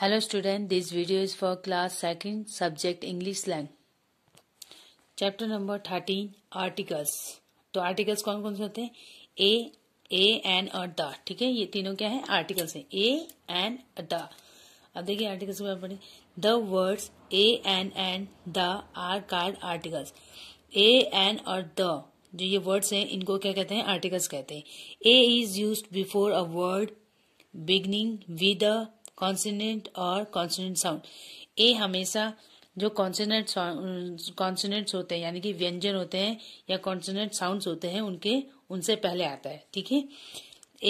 hello student this video is for class second subject English lang chapter number thirteen articles तो articles कौन कौन से होते हैं ए ए एन और द ठीक है ये तीनों क्या है आर्टिकल्स हैं ए एन द अब देखिए आर्टिकल्स को पढ़े the words a an and the are called articles a an और द जो ये वर्ड्स हैं इनको क्या कहते हैं आर्टिकल्स कहते हैं a is use before a word beginning with consonant और कॉन्सनेंट साउंड ए हमेशा जो कॉन्सनेंट कॉन्सोनेंट्स होते हैं यानी कि व्यंजन होते हैं या कॉन्सनेंट साउंड होते हैं उनके उनसे पहले आता है ठीक है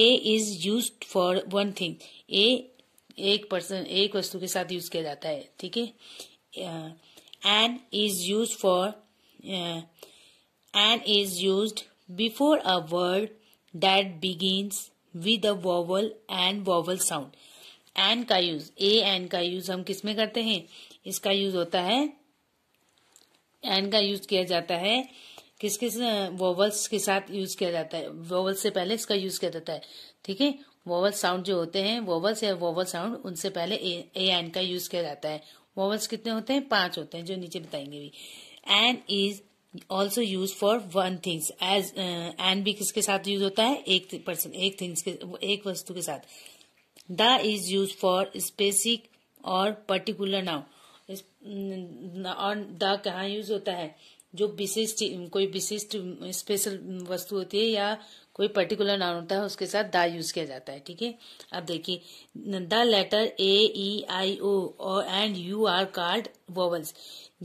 a is use for one thing a एक पर्सन एक वस्तु के साथ यूज किया जाता है ठीक है an is use for an is use before a word that begin with a vowel and vowel sound an का यूज ए एन का यूज हम किस में करते हैं इसका यूज होता है एन का यूज किया जाता है किस किस वोवल्स के साथ यूज किया जाता है वोवल्स से पहले इसका यूज किया जाता है ठीक है वोवल साउंड जो होते हैं वोवल्स या वोवल साउंड उनसे पहले ए एन का यूज किया जाता है वोवल्स कितने होते हैं पांच होते हैं जो नीचे बताएंगे भी an is also use for one things as an भी किसके साथ यूज होता है एक पर्सन एक थिंग्स के एक वस्तु के साथ the is use for specific और पर्टिकुलर नाउ और द कहा यूज होता है जो विशिष्ट कोई विशिष्ट स्पेशल वस्तु होती है या कोई पर्टिकुलर नाउन होता है उसके साथ दा यूज किया जाता है ठीक है अब देखिए the letter A E I O और and U are called vowels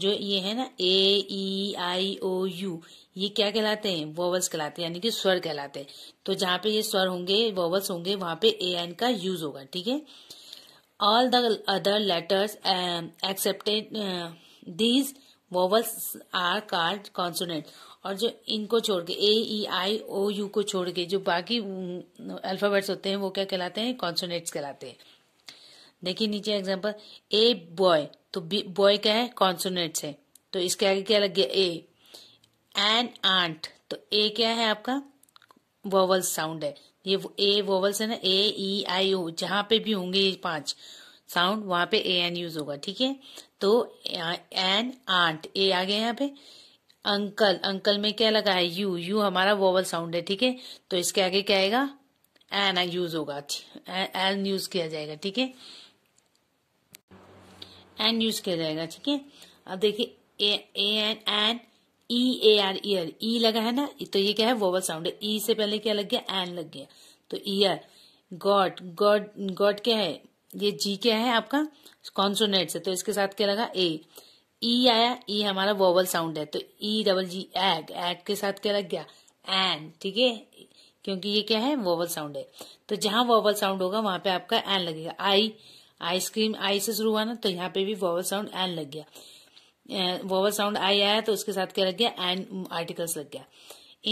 जो ये है ना ए ई आई ओ यू ये क्या कहलाते हैं वोवल्स कहलाते हैं यानी कि स्वर कहलाते हैं तो जहां पे ये स्वर होंगे वोवल्स होंगे वहां पे ए एन का यूज होगा ठीक है all the other letters excepted these vowels are called consonant और जो इनको छोड़ के ए ई आई ओ यू को छोड़ के जो बाकी अल्फाबेट्स mm, होते हैं वो क्या कहलाते हैं कॉन्सोनेट्स कहलाते हैं देखिए नीचे एग्जांपल ए बॉय तो बॉय क्या है कॉन्सोनेट्स है तो इसके आगे क्या लग गया ए एन आंट तो ए क्या है आपका वोवल साउंड है ये ए वोवल्स है ना ए ई आई ओ जहां पे भी होंगे ये पांच साउंड वहां पे ए एन यूज होगा ठीक है तो एन आंट ए आ गया यहाँ पे अंकल अंकल में क्या लगा है यू यू हमारा वोवल साउंड है ठीक है तो इसके आगे क्या आएगा एन यूज होगा एन यूज किया जाएगा ठीक है एन यूज किया जाएगा ठीक है अब देखिए A N N E A R ear E लगा है ना तो ये क्या है वोवल साउंड है ई e से पहले क्या लग गया एन लग गया तो ईयर गॉड गॉड गॉड क्या है ये जी क्या है आपका कॉन्सोनेट से तो इसके साथ क्या लगा ए ई e आया ई e हमारा वोवल साउंड है तो E double G egg egg के साथ क्या लग गया एन ठीक है क्योंकि ये क्या है वोवल साउंड है तो जहां वोवल साउंड होगा वहां पे आपका एन लगेगा आई आइसक्रीम आई से शुरू हुआ ना तो यहाँ पे भी वोवल साउंड एन लग गया वोवल साउंड आई आया तो उसके साथ क्या लग गया एंड आर्टिकल्स लग गया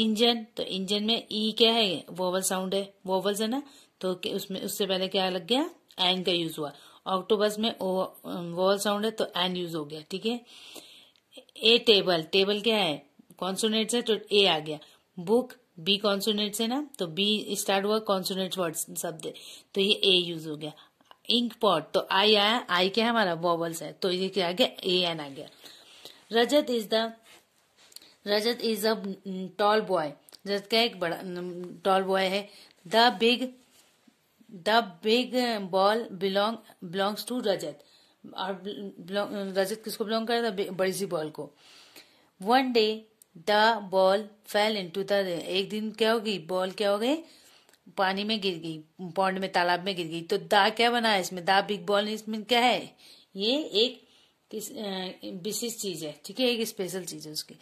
इंजन तो इंजन में ई e क्या है वोवल साउंड है वोवल्स है ना तो उसमें उससे पहले क्या लग गया एन का यूज हुआ ऑक्टोबस में ओ वोवल साउंड है तो एन यूज हो गया ठीक है ए टेबल टेबल क्या है कॉन्सोनेट है तो ए आ गया बुक बी कॉन्सोनेट है ना तो बी स्टार्ट हुआ कॉन्सोनेट वर्ड शब्द तो ये ए यूज हो गया इंक पॉट तो आई आया आई क्या है हमारा बॉबल्स है तो ये क्या आ गया ए एन आ गया Rajat is the Rajat is a tall boy Rajat का एक बड़ा टॉल बॉय है the big the big ball belong belongs to Rajat और रजत किसको बिलोंग कर था बड़ी सी बॉल को one day the ball fell into the एक दिन क्या होगी बॉल क्या हो गई पानी में गिर गई पौंड में तालाब में गिर गई तो दा क्या बना है इसमें दा बिग बॉल इसमें क्या है ये एक विशेष चीज है ठीक है एक स्पेशल चीज है उसकी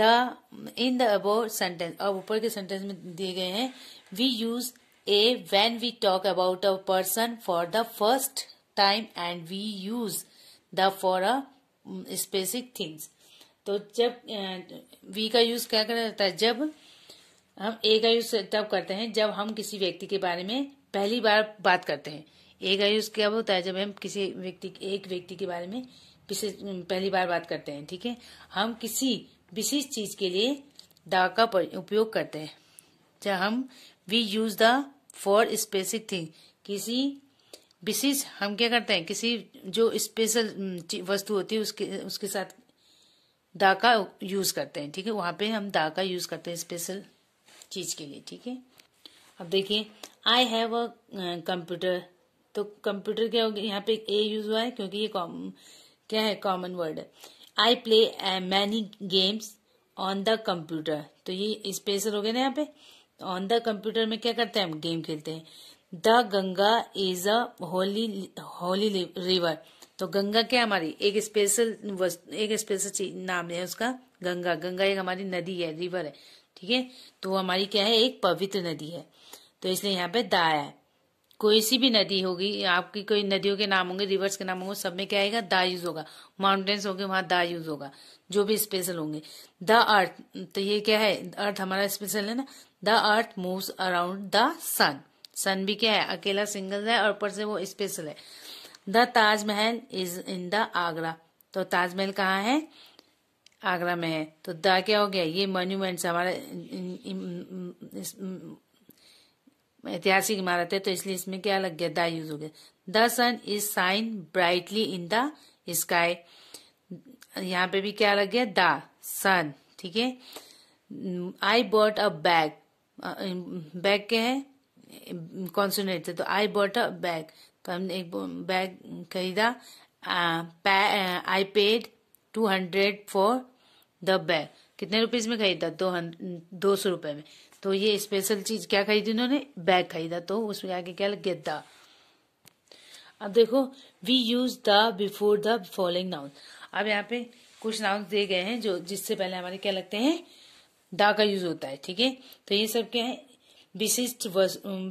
द इन द अब सेंटेंस अब ऊपर के सेंटेंस में दिए गए हैं we use a when we talk about a person for the first time and we use the for a specific things तो जब वी का यूज क्या करता है जब हम ए का यूज तब करते हैं जब हम किसी व्यक्ति के बारे में पहली बार बात करते हैं ए का यूज क्या होता है जब हम किसी व्यक्ति एक व्यक्ति के बारे में विशेष पहली बार बात करते हैं ठीक है हम किसी विशेष चीज के लिए दा का उपयोग करते हैं जब हम we use the for specific thing किसी विशेष हम क्या करते हैं किसी जो स्पेशल वस्तु होती है उसके उसके साथ दा का यूज करते हैं ठीक है वहां पे हम दा का यूज करते हैं स्पेशल चीज़ के लिए ठीक है अब देखिए आई हैव अ कंप्यूटर तो कंप्यूटर क्या होगी यहाँ पे ए यूज हुआ है क्योंकि ये क्या है कॉमन वर्ड है I play many games on the computer तो ये स्पेशल हो गया ना यहाँ पे ऑन द कंप्यूटर में क्या करते हैं हम गेम खेलते हैं the Ganga is a holy holy river तो गंगा क्या हमारी एक स्पेशल एक स्पेशल नाम है उसका गंगा गंगा एक हमारी नदी है रिवर है ठीक है तो हमारी क्या है एक पवित्र नदी है तो इसलिए यहाँ पे दा है कोई सी भी नदी होगी आपकी कोई नदियों के नाम होंगे रिवर्स के नाम होंगे सब में क्या आएगा दा यूज होगा माउंटेन्स होंगे वहां दा यूज होगा जो भी स्पेशल होंगे द अर्थ तो ये क्या है अर्थ हमारा स्पेशल है ना the earth moves around the sun sun भी क्या है अकेला सिंगल है और ऊपर से वो स्पेशल है the Taj Mahal is in the Agra तो ताजमहल कहाँ है आगरा में है तो द क्या हो गया ये मॉन्यूमेंट्स हमारे ऐतिहासिक इमारत है तो इसलिए इसमें क्या लग गया द यूज हो गया the sun is shine brightly in the sky यहाँ पे भी क्या लग गया द सन ठीक है I bought a bag bag के है कॉन्सोनेट थे तो आई बॉट अ बैग तो हमने एक बैग खरीदा I paid two hundred for the bag कितने रुपीज में खरीदा दो दो सौ रुपए में तो ये स्पेशल चीज क्या खरीदी उन्होंने बैग खरीदा तो उसमें आगे क्या लग गया अब देखो we use the before the following noun अब यहाँ पे कुछ नाउन दिए गए हैं जो जिससे पहले हमारे क्या लगते हैं दा का यूज होता है ठीक है तो ये सब क्या है विशिष्ट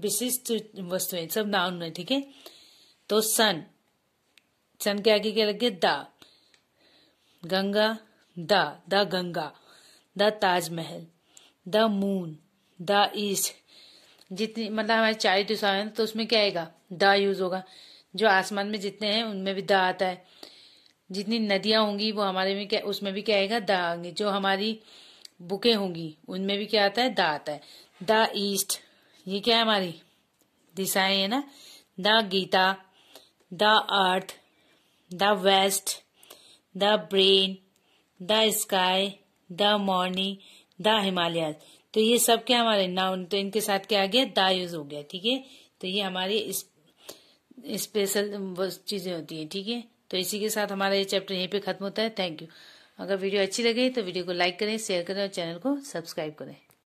विशिष्ट वस्तुएं सब नाउन है ठीक है तो सन सन के आगे क्या लग गया the Ganga the the Ganga the Taj Mahal the moon the east जितनी मतलब हमारे चार दिशा है तो उसमें क्या आएगा द यूज होगा जो आसमान में जितने हैं उनमें भी द आता है जितनी नदियां होंगी वो हमारे में क्या उसमें भी क्या आएगा द आएंगे जो हमारी बुकें होंगी उनमें भी क्या आता है द आता है द ईस्ट ये क्या है हमारी दिशाएं है ना the Gita the earth the west the brain the sky the morning the Himalaya तो ये सब क्या हमारे नाउन तो इनके साथ क्या आ गया द यूज हो गया ठीक है तो ये हमारी स्पेशल चीजें होती हैं ठीक है तो इसी के साथ हमारा ये चैप्टर यहीं पे खत्म होता है थैंक यू अगर वीडियो अच्छी लगे तो वीडियो को लाइक करें शेयर करें और चैनल को सब्सक्राइब करें